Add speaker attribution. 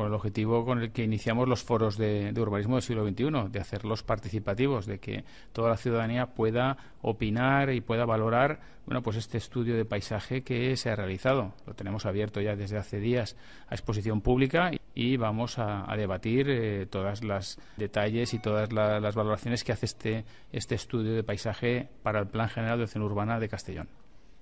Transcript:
Speaker 1: con el objetivo con el que iniciamos los foros de, urbanismo del siglo XXI, de hacerlos participativos, de que toda la ciudadanía pueda opinar y pueda valorar bueno, pues este estudio de paisaje que se ha realizado. Lo tenemos abierto ya desde hace días a exposición pública y vamos a, debatir eh, todos los detalles y todas las valoraciones que hace este, este estudio de paisaje para el Plan General de Acción Urbana de Castellón.